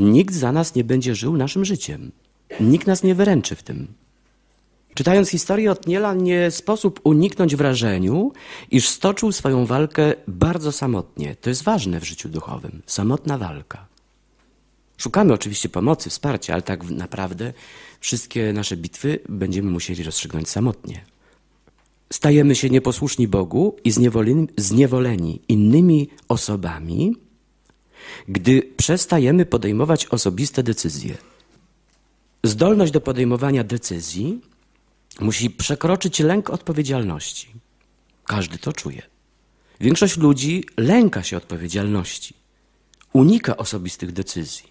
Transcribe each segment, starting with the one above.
Nikt za nas nie będzie żył naszym życiem. Nikt nas nie wyręczy w tym. Czytając historię Otniela, nie sposób uniknąć wrażeniu, iż stoczył swoją walkę bardzo samotnie. To jest ważne w życiu duchowym samotna walka. Szukamy oczywiście pomocy, wsparcia, ale tak naprawdę wszystkie nasze bitwy będziemy musieli rozstrzygnąć samotnie. Stajemy się nieposłuszni Bogu i zniewoleni, zniewoleni innymi osobami, gdy przestajemy podejmować osobiste decyzje. Zdolność do podejmowania decyzji musi przekroczyć lęk odpowiedzialności. Każdy to czuje. Większość ludzi lęka się odpowiedzialności, unika osobistych decyzji.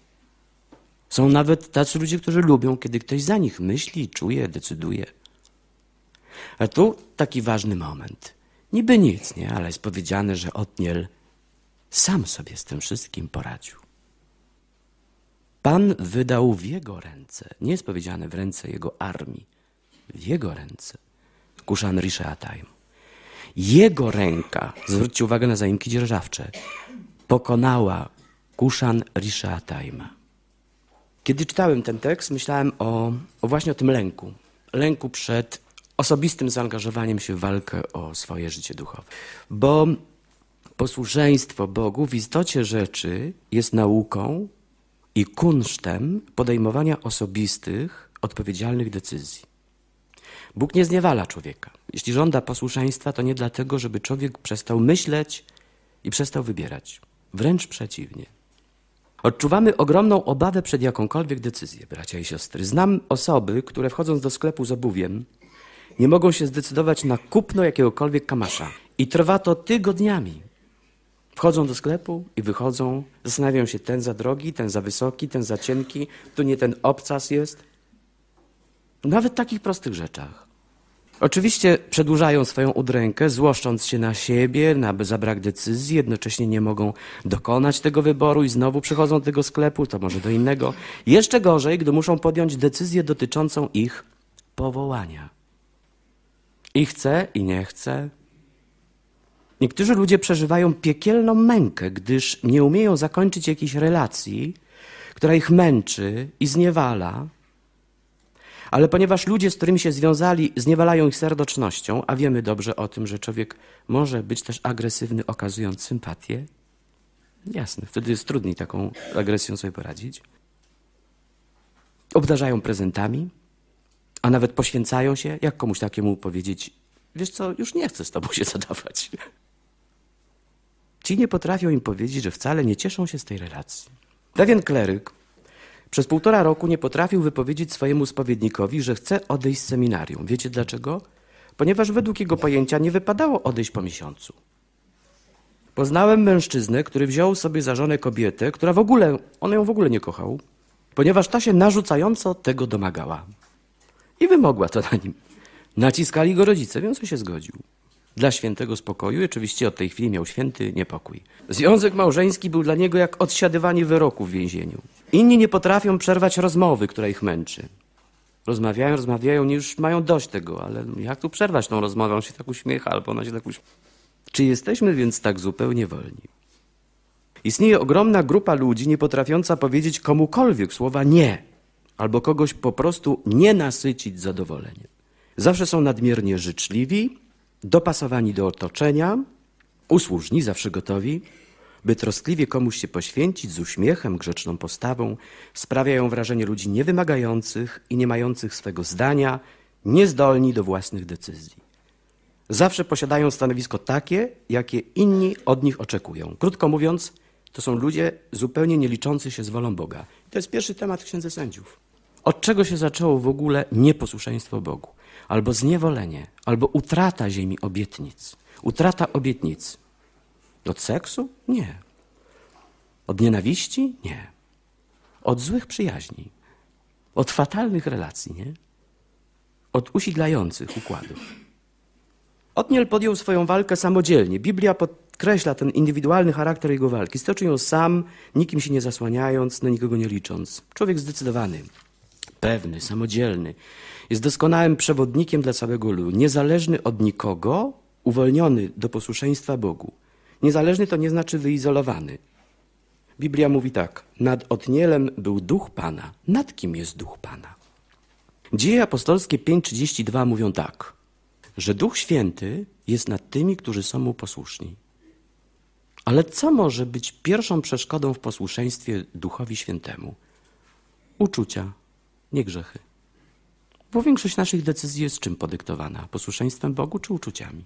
Są nawet tacy ludzie, którzy lubią, kiedy ktoś za nich myśli, czuje, decyduje. A tu taki ważny moment. Niby nic, nie? Ale jest powiedziane, że niej sam sobie z tym wszystkim poradził. Pan wydał w jego ręce, nie jest powiedziane w ręce jego armii, w jego ręce, Kuszan Risheataim. Jego ręka, zwróćcie uwagę na zaimki dzierżawcze, pokonała Kuszan Risheataima. Kiedy czytałem ten tekst, myślałem o, o właśnie o tym lęku. Lęku przed osobistym zaangażowaniem się w walkę o swoje życie duchowe. Bo Posłuszeństwo Bogu w istocie rzeczy jest nauką i kunsztem podejmowania osobistych, odpowiedzialnych decyzji. Bóg nie zniewala człowieka. Jeśli żąda posłuszeństwa, to nie dlatego, żeby człowiek przestał myśleć i przestał wybierać. Wręcz przeciwnie. Odczuwamy ogromną obawę przed jakąkolwiek decyzją, bracia i siostry. Znam osoby, które wchodząc do sklepu z obuwiem, nie mogą się zdecydować na kupno jakiegokolwiek kamasza. I trwa to tygodniami. Wchodzą do sklepu i wychodzą, zastanawiają się, ten za drogi, ten za wysoki, ten za cienki, tu nie ten obcas jest. Nawet w takich prostych rzeczach. Oczywiście przedłużają swoją udrękę, złoszcząc się na siebie, na zabrak decyzji, jednocześnie nie mogą dokonać tego wyboru i znowu przychodzą do tego sklepu, to może do innego. Jeszcze gorzej, gdy muszą podjąć decyzję dotyczącą ich powołania. I chce, i nie chce. Niektórzy ludzie przeżywają piekielną mękę, gdyż nie umieją zakończyć jakiejś relacji, która ich męczy i zniewala. Ale ponieważ ludzie, z którymi się związali, zniewalają ich serdecznością, a wiemy dobrze o tym, że człowiek może być też agresywny, okazując sympatię, jasne, wtedy jest trudniej taką agresją sobie poradzić. Obdarzają prezentami, a nawet poświęcają się, jak komuś takiemu powiedzieć: Wiesz co, już nie chcę z tobą się zadawać. Ci nie potrafią im powiedzieć, że wcale nie cieszą się z tej relacji. Pewien kleryk przez półtora roku nie potrafił wypowiedzieć swojemu spowiednikowi, że chce odejść z seminarium. Wiecie dlaczego? Ponieważ według jego pojęcia nie wypadało odejść po miesiącu. Poznałem mężczyznę, który wziął sobie za żonę kobietę, która w ogóle, on ją w ogóle nie kochał, ponieważ ta się narzucająco tego domagała. I wymogła to na nim. Naciskali go rodzice, więc on się zgodził dla świętego spokoju oczywiście od tej chwili miał święty niepokój. Związek małżeński był dla niego jak odsiadywanie wyroku w więzieniu. Inni nie potrafią przerwać rozmowy, która ich męczy. Rozmawiają, rozmawiają, już mają dość tego, ale jak tu przerwać tą rozmowę? On się tak uśmiecha, albo ona się tak uśmiecha. Czy jesteśmy więc tak zupełnie wolni? Istnieje ogromna grupa ludzi niepotrafiąca powiedzieć komukolwiek słowa nie, albo kogoś po prostu nie nasycić zadowoleniem. Zawsze są nadmiernie życzliwi, dopasowani do otoczenia, usłużni, zawsze gotowi, by troskliwie komuś się poświęcić z uśmiechem, grzeczną postawą, sprawiają wrażenie ludzi niewymagających i nie mających swego zdania, niezdolni do własnych decyzji. Zawsze posiadają stanowisko takie, jakie inni od nich oczekują. Krótko mówiąc, to są ludzie zupełnie nieliczący się z wolą Boga. To jest pierwszy temat księdze sędziów. Od czego się zaczęło w ogóle nieposłuszeństwo Bogu? albo zniewolenie, albo utrata ziemi obietnic. Utrata obietnic. Od seksu? Nie. Od nienawiści? Nie. Od złych przyjaźni. Od fatalnych relacji, nie? Od usidlających układów. Otniel podjął swoją walkę samodzielnie. Biblia podkreśla ten indywidualny charakter jego walki. Stoczył ją sam, nikim się nie zasłaniając, na nikogo nie licząc. Człowiek zdecydowany pewny, samodzielny. Jest doskonałym przewodnikiem dla całego ludu, niezależny od nikogo, uwolniony do posłuszeństwa Bogu. Niezależny to nie znaczy wyizolowany. Biblia mówi tak: Nad Otnielem był duch Pana. Nad kim jest duch Pana? Dzieje apostolskie 5:32 mówią tak, że Duch Święty jest nad tymi, którzy są mu posłuszni. Ale co może być pierwszą przeszkodą w posłuszeństwie Duchowi Świętemu? Uczucia, nie grzechy. Bo większość naszych decyzji jest czym podyktowana? Posłuszeństwem Bogu czy uczuciami?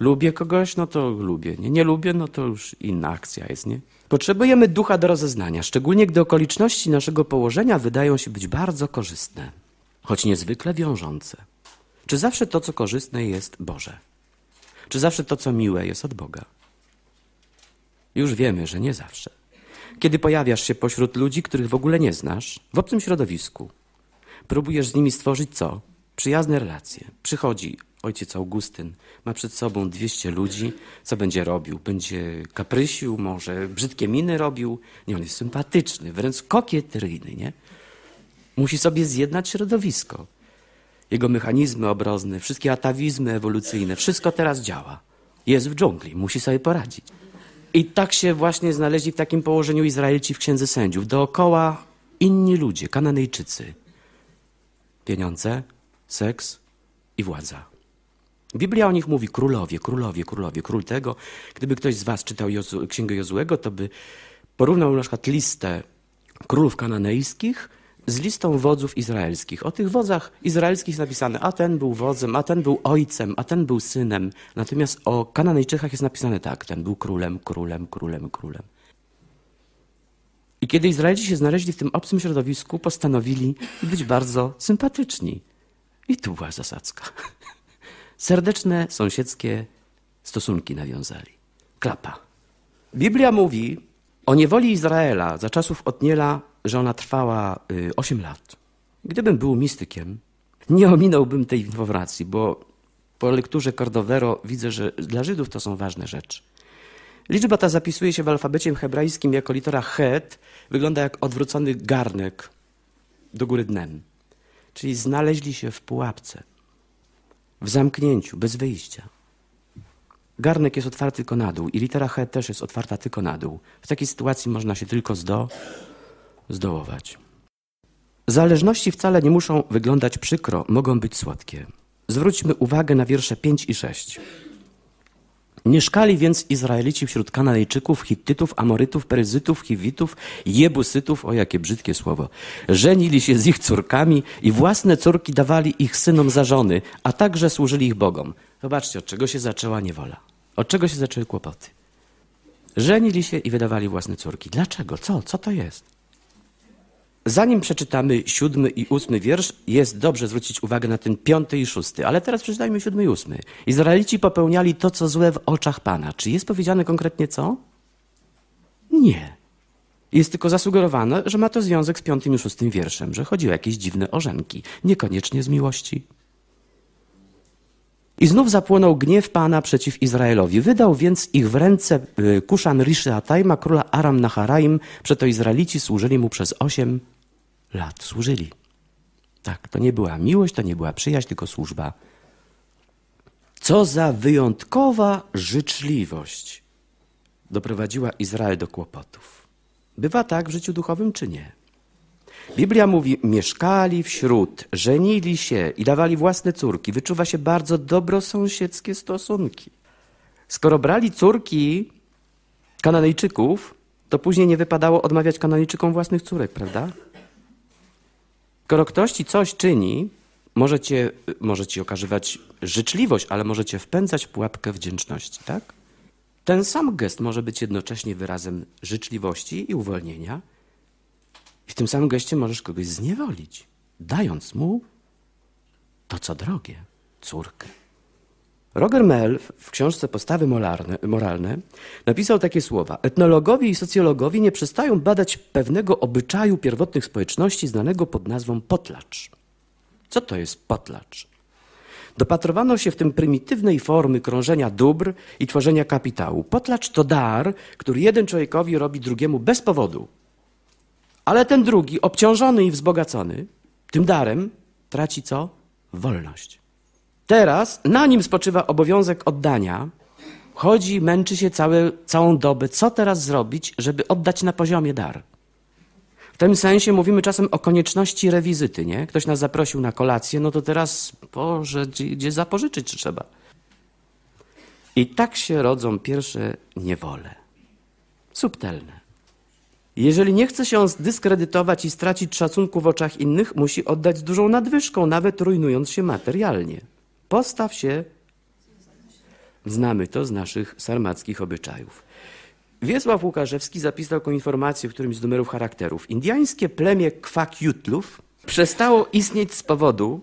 Lubię kogoś, no to lubię. Nie, nie lubię, no to już inna akcja jest, nie? Potrzebujemy ducha do rozeznania, szczególnie gdy okoliczności naszego położenia wydają się być bardzo korzystne, choć niezwykle wiążące. Czy zawsze to, co korzystne, jest Boże? Czy zawsze to, co miłe, jest od Boga? Już wiemy, że nie zawsze. Kiedy pojawiasz się pośród ludzi, których w ogóle nie znasz, w obcym środowisku, Próbujesz z nimi stworzyć co? Przyjazne relacje. Przychodzi ojciec Augustyn, ma przed sobą 200 ludzi. Co będzie robił? Będzie kaprysił, może brzydkie miny robił? Nie, on jest sympatyczny, wręcz kokieteryjny, nie? Musi sobie zjednać środowisko. Jego mechanizmy obrozne, wszystkie atawizmy ewolucyjne, wszystko teraz działa. Jest w dżungli, musi sobie poradzić. I tak się właśnie znaleźli w takim położeniu Izraelici w Księdze Sędziów. Dookoła inni ludzie, Kananejczycy, pieniądze, seks i władza. Biblia o nich mówi królowie, królowie, królowie, król tego. Gdyby ktoś z was czytał Jozu, Księgę Jozłego, to by porównał na przykład listę królów kananejskich z listą wodzów izraelskich. O tych wodzach izraelskich jest napisane, a ten był wodzem, a ten był ojcem, a ten był synem. Natomiast o Kananejczykach jest napisane tak, ten był królem, królem, królem, królem. I kiedy Izraelici się znaleźli w tym obcym środowisku, postanowili być bardzo sympatyczni. I tu była zasadzka. Serdeczne, sąsiedzkie stosunki nawiązali. Klapa. Biblia mówi o niewoli Izraela za czasów Otniela, że ona trwała 8 y, lat. Gdybym był mistykiem, nie ominąłbym tej informacji, bo po lekturze Cordovero widzę, że dla Żydów to są ważne rzeczy. Liczba ta zapisuje się w alfabecie hebrajskim jako litera het, wygląda jak odwrócony garnek do góry dnem. Czyli znaleźli się w pułapce, w zamknięciu, bez wyjścia. Garnek jest otwarty tylko na dół i litera Het też jest otwarta tylko na dół. W takiej sytuacji można się tylko zdo, zdołować. Zależności wcale nie muszą wyglądać przykro, mogą być słodkie. Zwróćmy uwagę na wiersze 5 i 6. Mieszkali więc Izraelici wśród Kananejczyków, Hittytów, Amorytów, Perzytów, Chiwitów, Jebusytów, o jakie brzydkie słowo. Żenili się z ich córkami i własne córki dawali ich synom za żony, a także służyli ich bogom. Zobaczcie, od czego się zaczęła niewola. Od czego się zaczęły kłopoty. Żenili się i wydawali własne córki. Dlaczego? Co? Co to jest? Zanim przeczytamy siódmy i ósmy wiersz, jest dobrze zwrócić uwagę na ten piąty i szósty, ale teraz przeczytajmy siódmy i ósmy. Izraelici popełniali to, co złe w oczach Pana. Czy jest powiedziane konkretnie co? Nie. Jest tylko zasugerowane, że ma to związek z piątym i szóstym wierszem, że chodzi o jakieś dziwne orzenki, niekoniecznie z miłości. I znów zapłonął gniew Pana przeciw Izraelowi. Wydał więc ich w ręce y, Kuszan Rishatajma, króla Aram Naharaim. Przeto Izraelici służyli mu przez osiem lat. Służyli. Tak, to nie była miłość, to nie była przyjaźń, tylko służba. Co za wyjątkowa życzliwość doprowadziła Izrael do kłopotów. Bywa tak w życiu duchowym czy nie? Biblia mówi, mieszkali wśród, żenili się i dawali własne córki. Wyczuwa się bardzo dobrosąsiedzkie stosunki. Skoro brali córki Kananejczyków, to później nie wypadało odmawiać Kananejczykom własnych córek, prawda? Skoro ktoś ci coś czyni, możecie, możecie okazywać życzliwość, ale możecie wpędzać pułapkę wdzięczności, tak? Ten sam gest może być jednocześnie wyrazem życzliwości i uwolnienia, i w tym samym geście możesz kogoś zniewolić, dając mu to, co drogie, córkę. Roger Mell w książce Postawy moralne napisał takie słowa. Etnologowie i socjologowie nie przestają badać pewnego obyczaju pierwotnych społeczności znanego pod nazwą potlacz. Co to jest potlacz? Dopatrowano się w tym prymitywnej formy krążenia dóbr i tworzenia kapitału. Potlacz to dar, który jeden człowiekowi robi drugiemu bez powodu. Ale ten drugi, obciążony i wzbogacony tym darem, traci co? Wolność. Teraz na nim spoczywa obowiązek oddania. Chodzi, męczy się całe, całą dobę. Co teraz zrobić, żeby oddać na poziomie dar? W tym sensie mówimy czasem o konieczności rewizyty, nie? Ktoś nas zaprosił na kolację, no to teraz, Boże, gdzie, gdzie zapożyczyć trzeba? I tak się rodzą pierwsze niewole. Subtelne. Jeżeli nie chce się zdyskredytować i stracić szacunku w oczach innych, musi oddać z dużą nadwyżką, nawet rujnując się materialnie. Postaw się. Znamy to z naszych sarmackich obyczajów. Wiesław Łukaszewski zapisał taką informację w którymś z numerów charakterów. Indiańskie plemię kwakiutlów przestało istnieć z powodu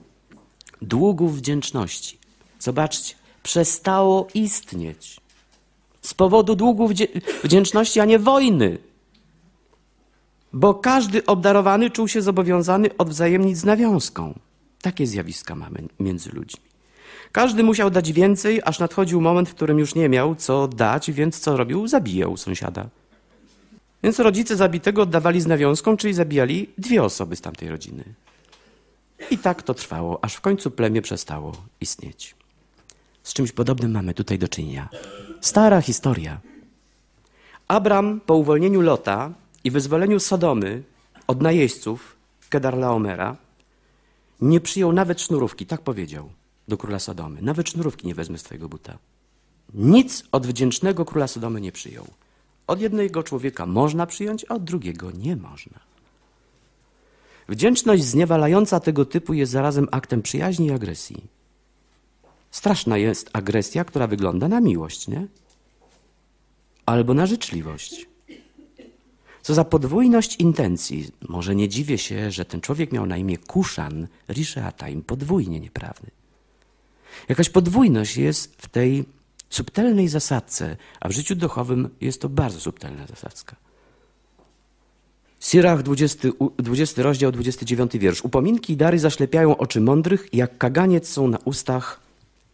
długów wdzięczności. Zobaczcie, przestało istnieć. Z powodu długów wdzięczności, a nie wojny bo każdy obdarowany czuł się zobowiązany odwzajemnić z nawiązką. Takie zjawiska mamy między ludźmi. Każdy musiał dać więcej, aż nadchodził moment, w którym już nie miał co dać, więc co robił? Zabijał sąsiada. Więc rodzice zabitego oddawali z nawiązką, czyli zabijali dwie osoby z tamtej rodziny. I tak to trwało, aż w końcu plemię przestało istnieć. Z czymś podobnym mamy tutaj do czynienia. Stara historia. Abram po uwolnieniu Lota i wyzwoleniu Sodomy od najeźdźców Kedarlaomera nie przyjął nawet sznurówki, tak powiedział do króla Sodomy. Nawet sznurówki nie wezmę z twojego buta. Nic od wdzięcznego króla Sodomy nie przyjął. Od jednego człowieka można przyjąć, a od drugiego nie można. Wdzięczność zniewalająca tego typu jest zarazem aktem przyjaźni i agresji. Straszna jest agresja, która wygląda na miłość, nie? Albo na życzliwość. Co za podwójność intencji. Może nie dziwię się, że ten człowiek miał na imię Kuszan Rishatajm, podwójnie nieprawny. Jakaś podwójność jest w tej subtelnej zasadce, a w życiu duchowym jest to bardzo subtelna zasadzka. Sirach, 20, 20 rozdział, 29 wiersz. Upominki i dary zaślepiają oczy mądrych, jak kaganiec są na ustach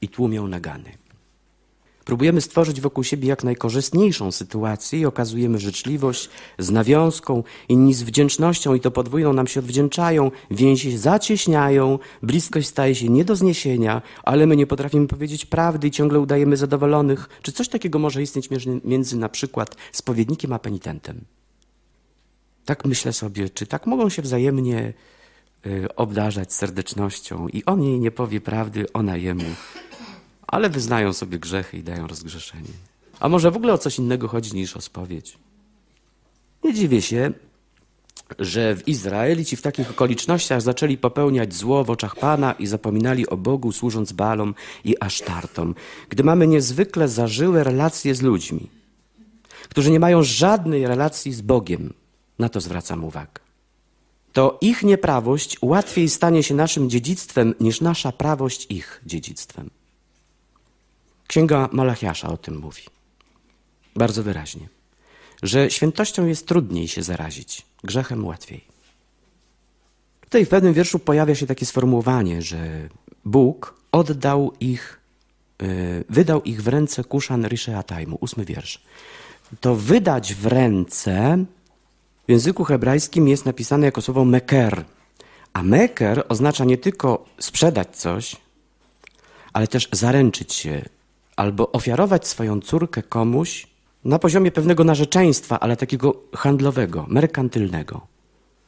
i tłumią nagany. Próbujemy stworzyć wokół siebie jak najkorzystniejszą sytuację i okazujemy życzliwość z nawiązką, inni z wdzięcznością i to podwójną nam się odwdzięczają, więzi się zacieśniają, bliskość staje się nie do zniesienia, ale my nie potrafimy powiedzieć prawdy i ciągle udajemy zadowolonych. Czy coś takiego może istnieć między na przykład spowiednikiem a penitentem? Tak myślę sobie, czy tak mogą się wzajemnie y, obdarzać serdecznością i on jej nie powie prawdy, ona jemu ale wyznają sobie grzechy i dają rozgrzeszenie. A może w ogóle o coś innego chodzi niż o spowiedź? Nie dziwię się, że w Izraelici w takich okolicznościach zaczęli popełniać zło w oczach Pana i zapominali o Bogu, służąc Balom i Asztartom, gdy mamy niezwykle zażyłe relacje z ludźmi, którzy nie mają żadnej relacji z Bogiem. Na to zwracam uwagę. To ich nieprawość łatwiej stanie się naszym dziedzictwem niż nasza prawość ich dziedzictwem. Księga Malachiasza o tym mówi. Bardzo wyraźnie. Że świętością jest trudniej się zarazić, grzechem łatwiej. Tutaj w pewnym wierszu pojawia się takie sformułowanie, że Bóg oddał ich, y, wydał ich w ręce Kuszan Risheatajmu, ósmy wiersz. To wydać w ręce w języku hebrajskim jest napisane jako słowo meker. A meker oznacza nie tylko sprzedać coś, ale też zaręczyć się, albo ofiarować swoją córkę komuś na poziomie pewnego narzeczeństwa, ale takiego handlowego, merkantylnego.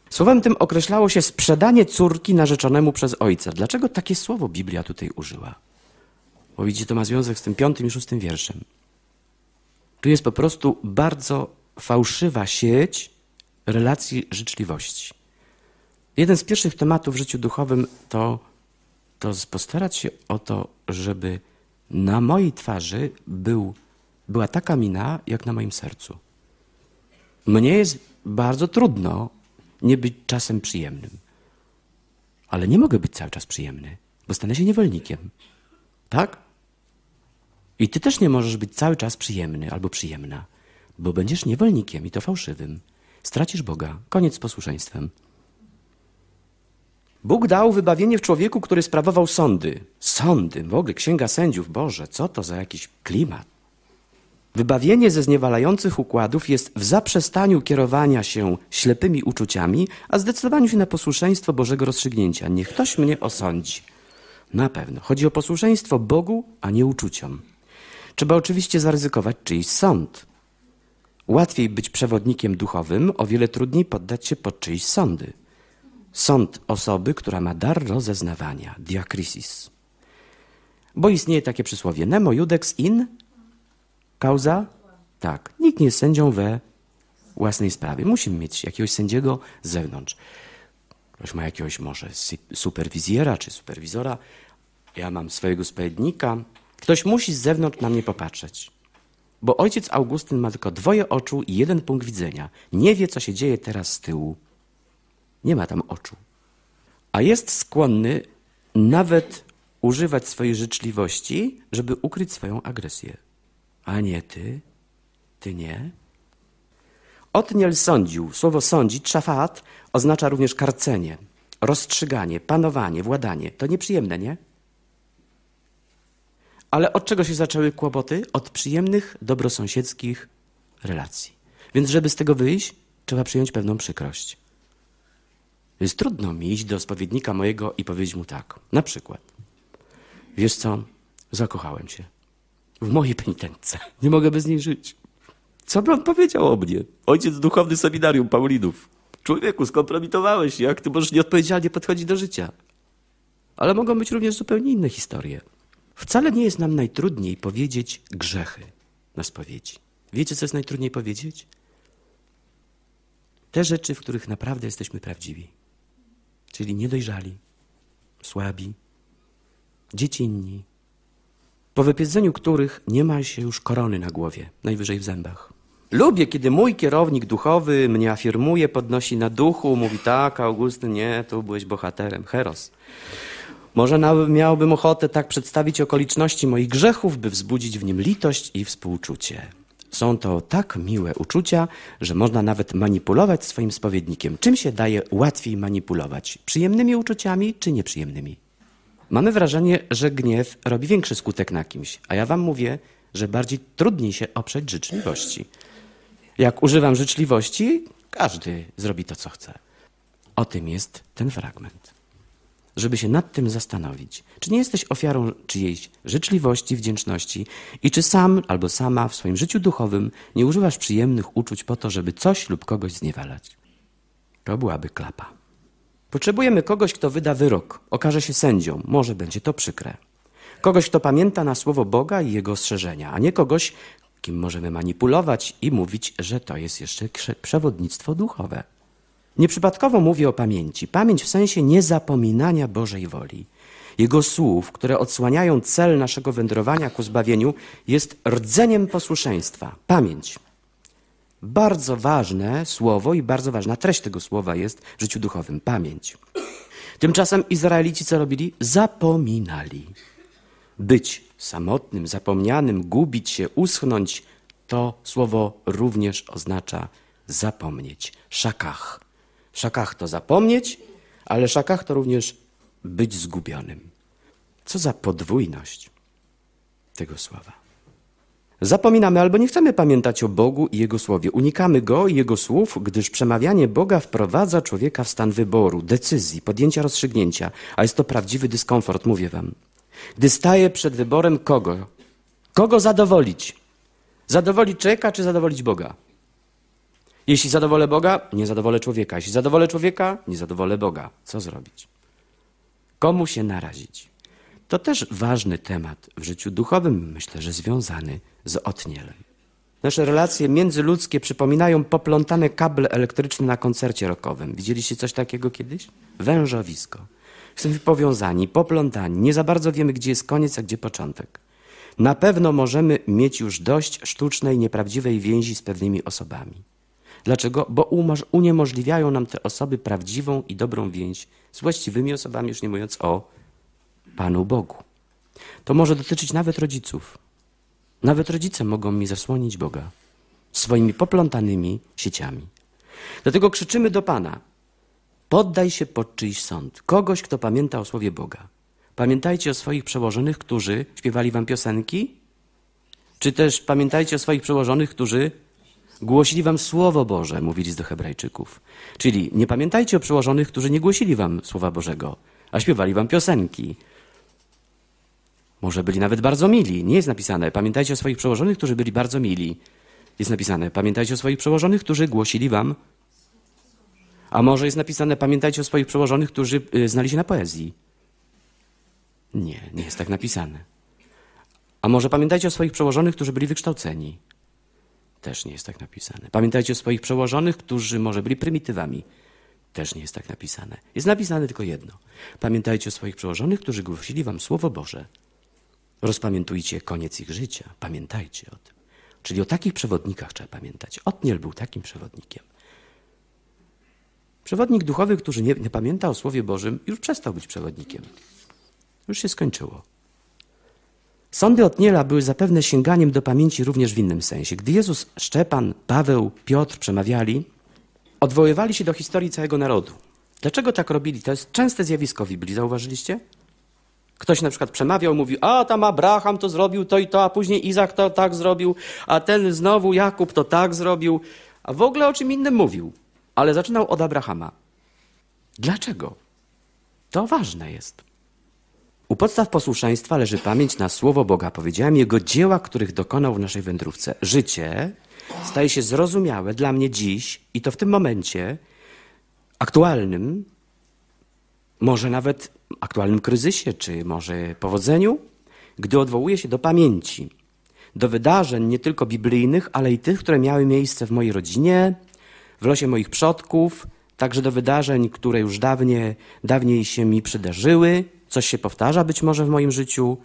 Słowem tym określało się sprzedanie córki narzeczonemu przez ojca. Dlaczego takie słowo Biblia tutaj użyła? Bo widzicie, to ma związek z tym piątym i szóstym wierszem. Tu jest po prostu bardzo fałszywa sieć relacji życzliwości. Jeden z pierwszych tematów w życiu duchowym to, to postarać się o to, żeby na mojej twarzy był, była taka mina, jak na moim sercu. Mnie jest bardzo trudno nie być czasem przyjemnym. Ale nie mogę być cały czas przyjemny, bo stanę się niewolnikiem. Tak? I ty też nie możesz być cały czas przyjemny albo przyjemna, bo będziesz niewolnikiem i to fałszywym. Stracisz Boga. Koniec z posłuszeństwem. Bóg dał wybawienie w człowieku, który sprawował sądy. Sądy, w ogóle księga sędziów, Boże, co to za jakiś klimat. Wybawienie ze zniewalających układów jest w zaprzestaniu kierowania się ślepymi uczuciami, a zdecydowaniu się na posłuszeństwo Bożego rozstrzygnięcia. Niech ktoś mnie osądzi. Na pewno. Chodzi o posłuszeństwo Bogu, a nie uczuciom. Trzeba oczywiście zaryzykować czyjś sąd. Łatwiej być przewodnikiem duchowym, o wiele trudniej poddać się pod czyjś sądy sąd osoby, która ma dar rozeznawania, diakrisis. Bo istnieje takie przysłowie nemo judex in causa tak. Nikt nie jest sędzią we własnej sprawie. Musimy mieć jakiegoś sędziego z zewnątrz. Ktoś ma jakiegoś może superwizjera czy superwizora. Ja mam swojego spowiednika. Ktoś musi z zewnątrz na mnie popatrzeć. Bo ojciec Augustyn ma tylko dwoje oczu i jeden punkt widzenia. Nie wie, co się dzieje teraz z tyłu. Nie ma tam oczu. A jest skłonny nawet używać swojej życzliwości, żeby ukryć swoją agresję. A nie ty, ty nie. Otniel sądził. Słowo sądzić, szafat, oznacza również karcenie, rozstrzyganie, panowanie, władanie. To nieprzyjemne, nie? Ale od czego się zaczęły kłopoty? Od przyjemnych, dobrosąsiedzkich relacji. Więc, żeby z tego wyjść, trzeba przyjąć pewną przykrość. Więc trudno mi iść do spowiednika mojego i powiedzieć mu tak. Na przykład, wiesz co, zakochałem się w mojej penitence. Nie mogę bez niej żyć. Co by on powiedział o mnie? Ojciec duchowny seminarium Paulinów. Człowieku, skompromitowałeś się, jak ty możesz nieodpowiedzialnie podchodzić do życia. Ale mogą być również zupełnie inne historie. Wcale nie jest nam najtrudniej powiedzieć grzechy na spowiedzi. Wiecie, co jest najtrudniej powiedzieć? Te rzeczy, w których naprawdę jesteśmy prawdziwi czyli niedojrzali, słabi, dziecinni, po wypiedzeniu których nie ma się już korony na głowie, najwyżej w zębach. Lubię, kiedy mój kierownik duchowy mnie afirmuje, podnosi na duchu, mówi tak, Augustyn, nie, tu byłeś bohaterem, heros. Może miałbym ochotę tak przedstawić okoliczności moich grzechów, by wzbudzić w nim litość i współczucie. Są to tak miłe uczucia, że można nawet manipulować swoim spowiednikiem. Czym się daje łatwiej manipulować? Przyjemnymi uczuciami czy nieprzyjemnymi? Mamy wrażenie, że gniew robi większy skutek na kimś, a ja wam mówię, że bardziej trudniej się oprzeć życzliwości. Jak używam życzliwości, każdy zrobi to, co chce. O tym jest ten fragment żeby się nad tym zastanowić. Czy nie jesteś ofiarą czyjejś życzliwości, wdzięczności i czy sam albo sama w swoim życiu duchowym nie używasz przyjemnych uczuć po to, żeby coś lub kogoś zniewalać? To byłaby klapa. Potrzebujemy kogoś, kto wyda wyrok, okaże się sędzią, może będzie to przykre. Kogoś, kto pamięta na słowo Boga i jego ostrzeżenia, a nie kogoś, kim możemy manipulować i mówić, że to jest jeszcze przewodnictwo duchowe. Nieprzypadkowo mówię o pamięci. Pamięć w sensie niezapominania Bożej woli. Jego słów, które odsłaniają cel naszego wędrowania ku zbawieniu, jest rdzeniem posłuszeństwa. Pamięć. Bardzo ważne słowo i bardzo ważna treść tego słowa jest w życiu duchowym pamięć. Tymczasem Izraelici co robili? Zapominali. Być samotnym, zapomnianym, gubić się, uschnąć to słowo również oznacza zapomnieć. Szakach, Szakach to zapomnieć, ale szakach to również być zgubionym. Co za podwójność tego słowa. Zapominamy albo nie chcemy pamiętać o Bogu i Jego słowie. Unikamy Go i Jego słów, gdyż przemawianie Boga wprowadza człowieka w stan wyboru, decyzji, podjęcia rozstrzygnięcia, a jest to prawdziwy dyskomfort, mówię Wam. Gdy staje przed wyborem kogo? Kogo zadowolić? Zadowolić człowieka czy zadowolić Boga? Jeśli zadowolę Boga, nie zadowolę człowieka. Jeśli zadowolę człowieka, nie zadowolę Boga. Co zrobić? Komu się narazić? To też ważny temat w życiu duchowym, myślę, że związany z Otnielem. Nasze relacje międzyludzkie przypominają poplątane kable elektryczne na koncercie rockowym. Widzieliście coś takiego kiedyś? Wężowisko. Jesteśmy powiązani, poplątani, nie za bardzo wiemy, gdzie jest koniec, a gdzie początek. Na pewno możemy mieć już dość sztucznej, nieprawdziwej więzi z pewnymi osobami. Dlaczego? Bo uniemożliwiają nam te osoby prawdziwą i dobrą więź z właściwymi osobami, już nie mówiąc o Panu Bogu. To może dotyczyć nawet rodziców. Nawet rodzice mogą mi zasłonić Boga swoimi poplątanymi sieciami. Dlatego krzyczymy do Pana: Poddaj się pod czyjś sąd, kogoś, kto pamięta o słowie Boga. Pamiętajcie o swoich przełożonych, którzy śpiewali wam piosenki, czy też pamiętajcie o swoich przełożonych, którzy Głosili wam Słowo Boże, mówili do Hebrajczyków. Czyli nie pamiętajcie o przełożonych, którzy nie głosili wam Słowa Bożego, a śpiewali wam piosenki. Może byli nawet bardzo mili. Nie jest napisane, pamiętajcie o swoich przełożonych, którzy byli bardzo mili. Jest napisane, pamiętajcie o swoich przełożonych, którzy głosili wam. A może jest napisane, pamiętajcie o swoich przełożonych, którzy y, znali się na poezji. Nie, nie jest tak napisane. A może pamiętajcie o swoich przełożonych, którzy byli wykształceni. Też nie jest tak napisane. Pamiętajcie o swoich przełożonych, którzy może byli prymitywami. Też nie jest tak napisane. Jest napisane tylko jedno. Pamiętajcie o swoich przełożonych, którzy głosili wam Słowo Boże. Rozpamiętujcie koniec ich życia. Pamiętajcie o tym. Czyli o takich przewodnikach trzeba pamiętać. Otniel był takim przewodnikiem. Przewodnik duchowy, który nie, nie pamięta o Słowie Bożym, już przestał być przewodnikiem. Już się skończyło. Sądy od Niela były zapewne sięganiem do pamięci również w innym sensie. Gdy Jezus, Szczepan, Paweł, Piotr przemawiali, odwoływali się do historii całego narodu. Dlaczego tak robili? To jest częste zjawisko w Biblii, zauważyliście? Ktoś na przykład przemawiał, mówił, a tam Abraham to zrobił to i to, a później Izak to tak zrobił, a ten znowu Jakub to tak zrobił, a w ogóle o czym innym mówił, ale zaczynał od Abrahama. Dlaczego? To ważne jest. U podstaw posłuszeństwa leży pamięć na słowo Boga. Powiedziałem jego dzieła, których dokonał w naszej wędrówce. Życie staje się zrozumiałe dla mnie dziś i to w tym momencie aktualnym, może nawet aktualnym kryzysie, czy może powodzeniu, gdy odwołuję się do pamięci, do wydarzeń nie tylko biblijnych, ale i tych, które miały miejsce w mojej rodzinie, w losie moich przodków, także do wydarzeń, które już dawniej, dawniej się mi przydarzyły Coś się powtarza być może w moim życiu?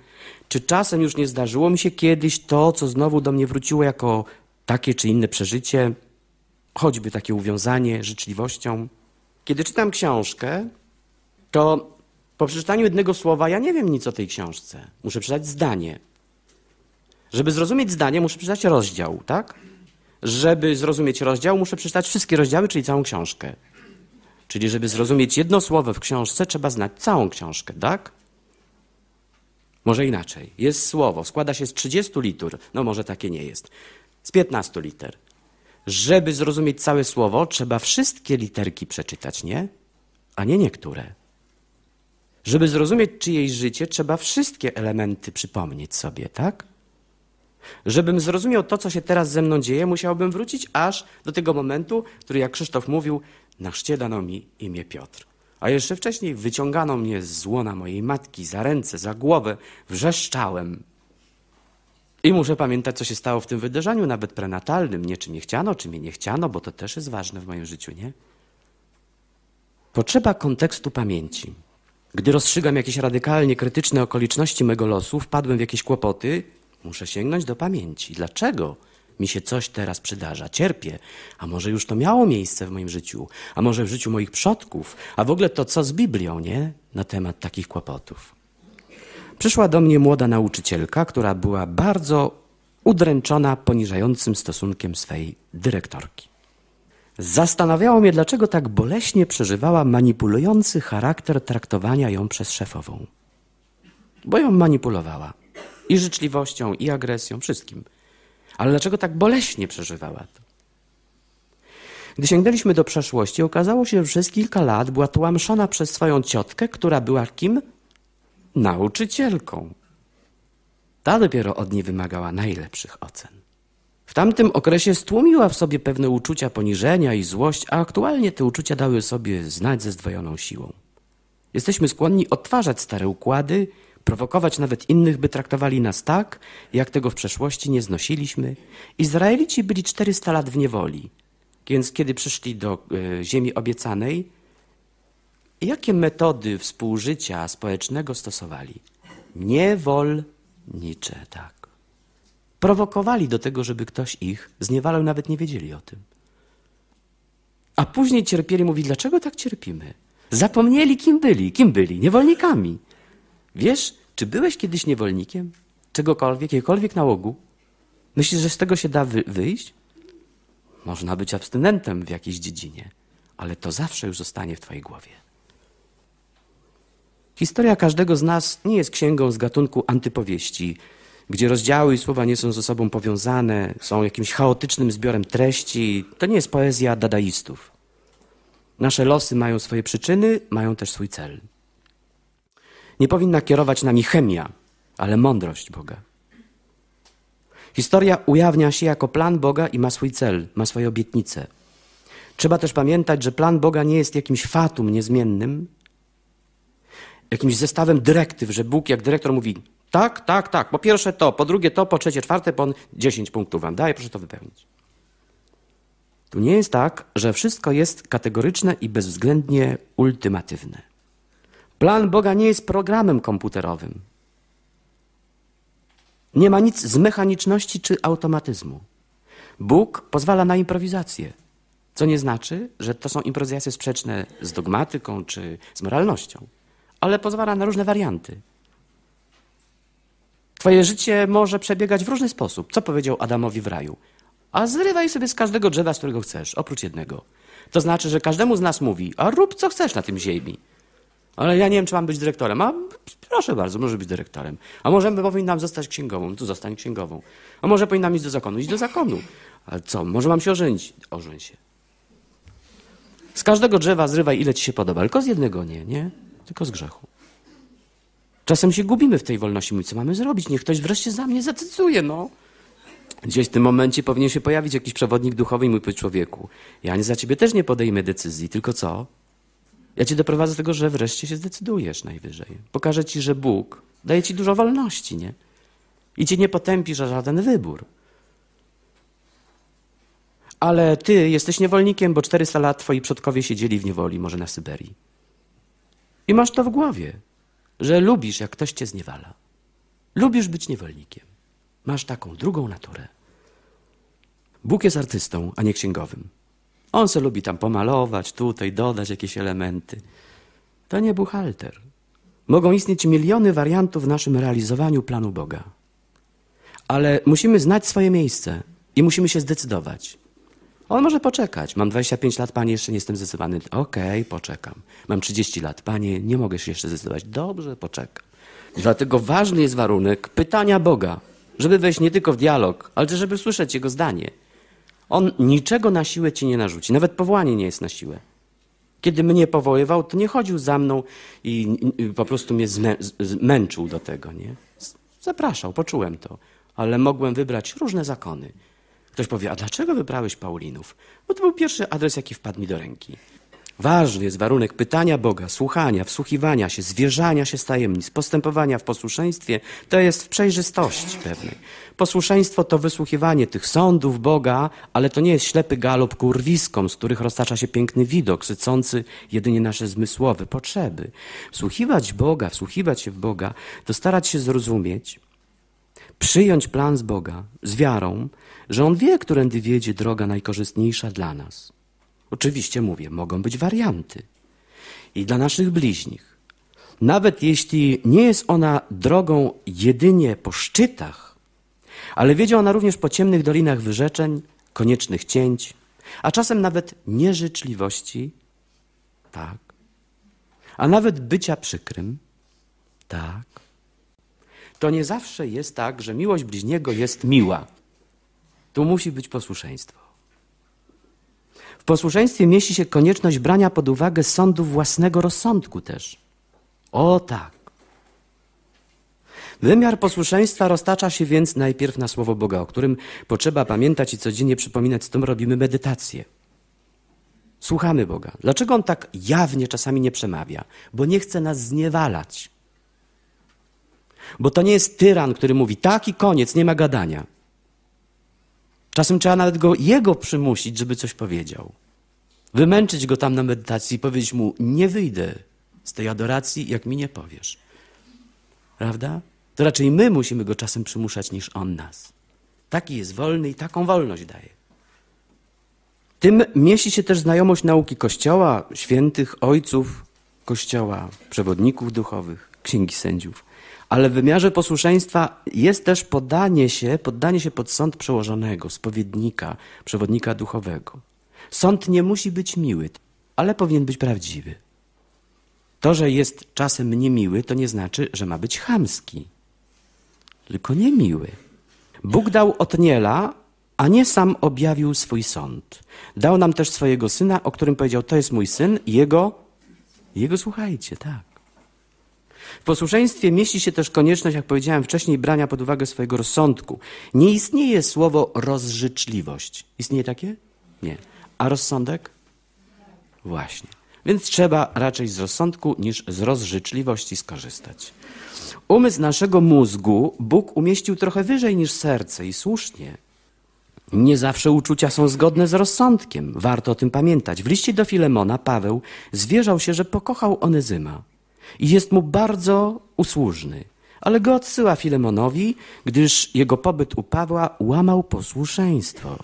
Czy czasem już nie zdarzyło mi się kiedyś to, co znowu do mnie wróciło jako takie czy inne przeżycie, choćby takie uwiązanie życzliwością? Kiedy czytam książkę, to po przeczytaniu jednego słowa ja nie wiem nic o tej książce. Muszę przeczytać zdanie. Żeby zrozumieć zdanie, muszę przeczytać rozdział, tak? Żeby zrozumieć rozdział, muszę przeczytać wszystkie rozdziały, czyli całą książkę. Czyli, żeby zrozumieć jedno słowo w książce, trzeba znać całą książkę, tak? Może inaczej. Jest słowo, składa się z 30 liter. no może takie nie jest, z 15 liter. Żeby zrozumieć całe słowo, trzeba wszystkie literki przeczytać, nie? A nie niektóre. Żeby zrozumieć czyjeś życie, trzeba wszystkie elementy przypomnieć sobie, tak? Żebym zrozumiał to, co się teraz ze mną dzieje, musiałbym wrócić aż do tego momentu, który, jak Krzysztof mówił, Naszcie dano mi imię Piotr. A jeszcze wcześniej wyciągano mnie z łona mojej matki, za ręce, za głowę, wrzeszczałem. I muszę pamiętać, co się stało w tym wydarzeniu, nawet prenatalnym. Nie czy mnie chciano, czy mnie nie chciano, bo to też jest ważne w moim życiu, nie? Potrzeba kontekstu pamięci. Gdy rozstrzygam jakieś radykalnie krytyczne okoliczności mego losu, wpadłem w jakieś kłopoty, muszę sięgnąć do pamięci. Dlaczego? mi się coś teraz przydarza, cierpię, a może już to miało miejsce w moim życiu, a może w życiu moich przodków, a w ogóle to co z Biblią, nie? Na temat takich kłopotów. Przyszła do mnie młoda nauczycielka, która była bardzo udręczona poniżającym stosunkiem swej dyrektorki. Zastanawiało mnie, dlaczego tak boleśnie przeżywała manipulujący charakter traktowania ją przez szefową. Bo ją manipulowała i życzliwością, i agresją, wszystkim. Ale dlaczego tak boleśnie przeżywała to? Gdy sięgnęliśmy do przeszłości, okazało się, że przez kilka lat była tłamszona przez swoją ciotkę, która była kim? Nauczycielką. Ta dopiero od niej wymagała najlepszych ocen. W tamtym okresie stłumiła w sobie pewne uczucia poniżenia i złość, a aktualnie te uczucia dały sobie znać ze zdwojoną siłą. Jesteśmy skłonni odtwarzać stare układy, prowokować nawet innych, by traktowali nas tak, jak tego w przeszłości nie znosiliśmy. Izraelici byli 400 lat w niewoli, więc kiedy przyszli do e, ziemi obiecanej, jakie metody współżycia społecznego stosowali? Niewolnicze, tak. Prowokowali do tego, żeby ktoś ich zniewalał, nawet nie wiedzieli o tym. A później cierpieli, mówi, dlaczego tak cierpimy? Zapomnieli, kim byli. Kim byli? Niewolnikami. Wiesz, czy byłeś kiedyś niewolnikiem? Czegokolwiek, jakiegokolwiek nałogu? Myślisz, że z tego się da wy wyjść? Można być abstynentem w jakiejś dziedzinie, ale to zawsze już zostanie w Twojej głowie. Historia każdego z nas nie jest księgą z gatunku antypowieści, gdzie rozdziały i słowa nie są ze sobą powiązane, są jakimś chaotycznym zbiorem treści. To nie jest poezja dadaistów. Nasze losy mają swoje przyczyny, mają też swój cel. Nie powinna kierować nami chemia, ale mądrość Boga. Historia ujawnia się jako plan Boga i ma swój cel, ma swoje obietnice. Trzeba też pamiętać, że plan Boga nie jest jakimś fatum niezmiennym, jakimś zestawem dyrektyw, że Bóg jak dyrektor mówi tak, tak, tak, po pierwsze to, po drugie to, po trzecie, czwarte, po dziesięć punktów wam daje, proszę to wypełnić. Tu nie jest tak, że wszystko jest kategoryczne i bezwzględnie ultymatywne. Plan Boga nie jest programem komputerowym. Nie ma nic z mechaniczności czy automatyzmu. Bóg pozwala na improwizację, co nie znaczy, że to są improwizacje sprzeczne z dogmatyką czy z moralnością, ale pozwala na różne warianty. Twoje życie może przebiegać w różny sposób. Co powiedział Adamowi w raju? A zrywaj sobie z każdego drzewa, z którego chcesz, oprócz jednego. To znaczy, że każdemu z nas mówi, a rób co chcesz na tym ziemi. Ale ja nie wiem, czy mam być dyrektorem. A proszę bardzo, może być dyrektorem. A może powinnam zostać księgową, no tu zostań księgową. A może powinnam iść do zakonu, iść do zakonu. A co, może mam się ożenić? Ożeń się. Z każdego drzewa zrywaj ile ci się podoba, tylko z jednego nie, nie? Tylko z grzechu. Czasem się gubimy w tej wolności. Mówi, co mamy zrobić? Niech ktoś wreszcie za mnie zacycuje, no. Gdzieś w tym momencie powinien się pojawić jakiś przewodnik duchowy i mój powiedzieć człowieku, ja za ciebie też nie podejmę decyzji, tylko co? Ja cię doprowadzę do tego, że wreszcie się zdecydujesz najwyżej. Pokażę ci, że Bóg daje ci dużo wolności, nie? I cię nie potępisz za żaden wybór. Ale ty jesteś niewolnikiem, bo 400 lat twoi przodkowie siedzieli w niewoli, może na Syberii. I masz to w głowie, że lubisz, jak ktoś cię zniewala. Lubisz być niewolnikiem. Masz taką drugą naturę. Bóg jest artystą, a nie księgowym. On se lubi tam pomalować, tutaj dodać jakieś elementy. To nie buchalter. Mogą istnieć miliony wariantów w naszym realizowaniu planu Boga. Ale musimy znać swoje miejsce i musimy się zdecydować. On może poczekać. Mam 25 lat, panie, jeszcze nie jestem zdecydowany. Okej, okay, poczekam. Mam 30 lat, panie, nie mogę się jeszcze zdecydować. Dobrze, poczekam. Dlatego ważny jest warunek pytania Boga, żeby wejść nie tylko w dialog, ale też żeby słyszeć Jego zdanie. On niczego na siłę ci nie narzuci, nawet powołanie nie jest na siłę. Kiedy mnie powoływał, to nie chodził za mną i, po prostu mnie zmęczył do tego, nie? Zapraszał, poczułem to, ale mogłem wybrać różne zakony. Ktoś powie, a dlaczego wybrałeś Paulinów? Bo to był pierwszy adres, jaki wpadł mi do ręki. Ważny jest warunek pytania Boga, słuchania, wsłuchiwania się, zwierzania się z tajemnic, postępowania w posłuszeństwie, to jest w przejrzystości pewnej. Posłuszeństwo to wysłuchiwanie tych sądów Boga, ale to nie jest ślepy galop ku urwiskom, z których roztacza się piękny widok, sycący jedynie nasze zmysłowe potrzeby. Wsłuchiwać Boga, wsłuchiwać się w Boga, to starać się zrozumieć, przyjąć plan z Boga, z wiarą, że On wie, którędy wiedzie droga najkorzystniejsza dla nas Oczywiście mówię, mogą być warianty. I dla naszych bliźnich. Nawet jeśli nie jest ona drogą jedynie po szczytach, ale wiedzie ona również po ciemnych dolinach wyrzeczeń, koniecznych cięć, a czasem nawet nieżyczliwości, tak, a nawet bycia przykrym, tak. To nie zawsze jest tak, że miłość bliźniego jest miła. Tu musi być posłuszeństwo posłuszeństwie mieści się konieczność brania pod uwagę sądu własnego rozsądku też. O tak. Wymiar posłuszeństwa roztacza się więc najpierw na słowo Boga, o którym potrzeba pamiętać i codziennie przypominać, z tym robimy medytację. Słuchamy Boga. Dlaczego On tak jawnie czasami nie przemawia? Bo nie chce nas zniewalać. Bo to nie jest tyran, który mówi tak i koniec, nie ma gadania. Czasem trzeba nawet go, jego przymusić, żeby coś powiedział. Wymęczyć go tam na medytacji i powiedzieć mu: Nie wyjdę z tej adoracji, jak mi nie powiesz. Prawda? To raczej my musimy go czasem przymuszać niż on nas. Taki jest wolny i taką wolność daje. Tym mieści się też znajomość nauki Kościoła, świętych ojców Kościoła, przewodników duchowych, księgi sędziów. Ale w wymiarze posłuszeństwa jest też podanie się, poddanie się pod sąd przełożonego, spowiednika, przewodnika duchowego. Sąd nie musi być miły, ale powinien być prawdziwy. To, że jest czasem niemiły, to nie znaczy, że ma być chamski, tylko niemiły. Bóg dał Otniela, a nie sam objawił swój sąd. Dał nam też swojego syna, o którym powiedział: To jest mój syn, jego. Jego słuchajcie, tak. W posłuszeństwie mieści się też konieczność, jak powiedziałem wcześniej, brania pod uwagę swojego rozsądku. Nie istnieje słowo rozżyczliwość. Istnieje takie? Nie. A rozsądek? Właśnie. Więc trzeba raczej z rozsądku niż z rozżyczliwości skorzystać. Umysł naszego mózgu Bóg umieścił trochę wyżej niż serce i słusznie. Nie zawsze uczucia są zgodne z rozsądkiem. Warto o tym pamiętać. W liście do Filemona Paweł zwierzał się, że pokochał Onezyma i jest mu bardzo usłużny, ale go odsyła Filemonowi, gdyż jego pobyt u Pawła łamał posłuszeństwo.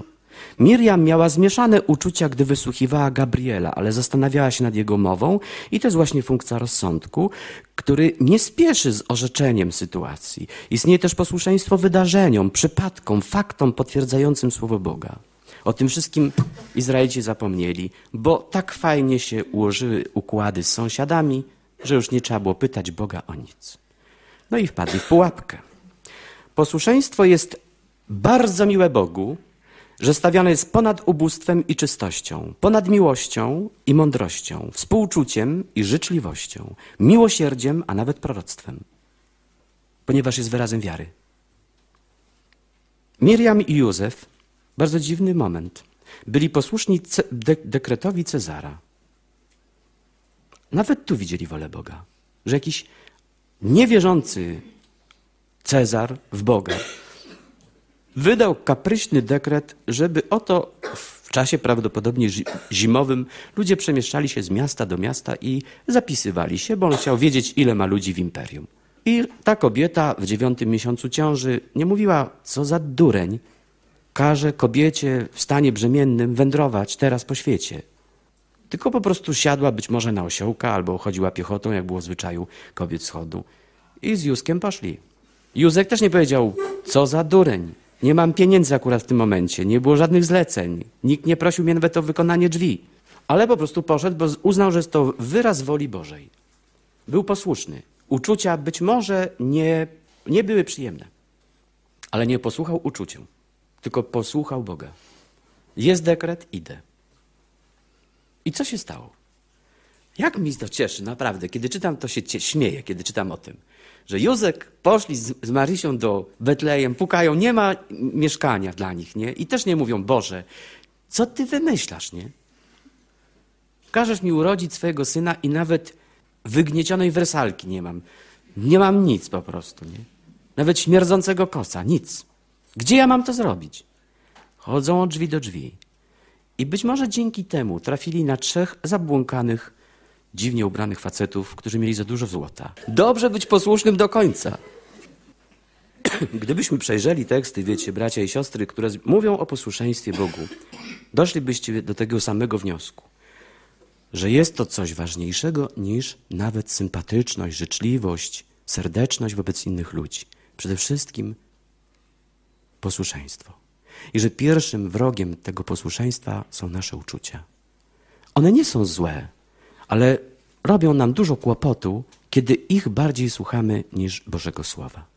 Miriam miała zmieszane uczucia, gdy wysłuchiwała Gabriela, ale zastanawiała się nad jego mową i to jest właśnie funkcja rozsądku, który nie spieszy z orzeczeniem sytuacji. Istnieje też posłuszeństwo wydarzeniom, przypadkom, faktom potwierdzającym słowo Boga. O tym wszystkim Izraelici zapomnieli, bo tak fajnie się ułożyły układy z sąsiadami, że już nie trzeba było pytać Boga o nic. No i wpadli w pułapkę. Posłuszeństwo jest bardzo miłe Bogu, że stawiane jest ponad ubóstwem i czystością, ponad miłością i mądrością, współczuciem i życzliwością, miłosierdziem, a nawet proroctwem, ponieważ jest wyrazem wiary. Miriam i Józef, bardzo dziwny moment, byli posłuszni dekretowi Cezara. Nawet tu widzieli wolę Boga, że jakiś niewierzący Cezar w Boga wydał kapryśny dekret, żeby oto w czasie prawdopodobnie zimowym ludzie przemieszczali się z miasta do miasta i zapisywali się, bo on chciał wiedzieć, ile ma ludzi w imperium. I ta kobieta w dziewiątym miesiącu ciąży nie mówiła, co za dureń każe kobiecie w stanie brzemiennym wędrować teraz po świecie tylko po prostu siadła być może na osiołka albo chodziła piechotą, jak było w zwyczaju kobiet schodu. I z Józkiem poszli. Józek też nie powiedział, co za dureń. Nie mam pieniędzy akurat w tym momencie, nie było żadnych zleceń, nikt nie prosił mnie nawet o wykonanie drzwi. Ale po prostu poszedł, bo uznał, że jest to wyraz woli Bożej. Był posłuszny. Uczucia być może nie, nie były przyjemne, ale nie posłuchał uczuciom, tylko posłuchał Boga. Jest dekret, idę. I co się stało? Jak mi to cieszy, naprawdę. Kiedy czytam, to się śmieję, kiedy czytam o tym. Że Józek poszli z, z Marysią do Betlejem, pukają, nie ma mieszkania dla nich, nie? I też nie mówią, Boże, co ty wymyślasz, nie? Każesz mi urodzić swojego syna i nawet wygniecionej wersalki nie mam. Nie mam nic po prostu, nie? Nawet śmierdzącego kosa, nic. Gdzie ja mam to zrobić? Chodzą od drzwi do drzwi. I być może dzięki temu trafili na trzech zabłąkanych, dziwnie ubranych facetów, którzy mieli za dużo złota. Dobrze być posłusznym do końca. Gdybyśmy przejrzeli teksty, wiecie, bracia i siostry, które mówią o posłuszeństwie Bogu, doszlibyście do tego samego wniosku, że jest to coś ważniejszego niż nawet sympatyczność, życzliwość, serdeczność wobec innych ludzi. Przede wszystkim posłuszeństwo i że pierwszym wrogiem tego posłuszeństwa są nasze uczucia. One nie są złe, ale robią nam dużo kłopotu, kiedy ich bardziej słuchamy niż Bożego Słowa.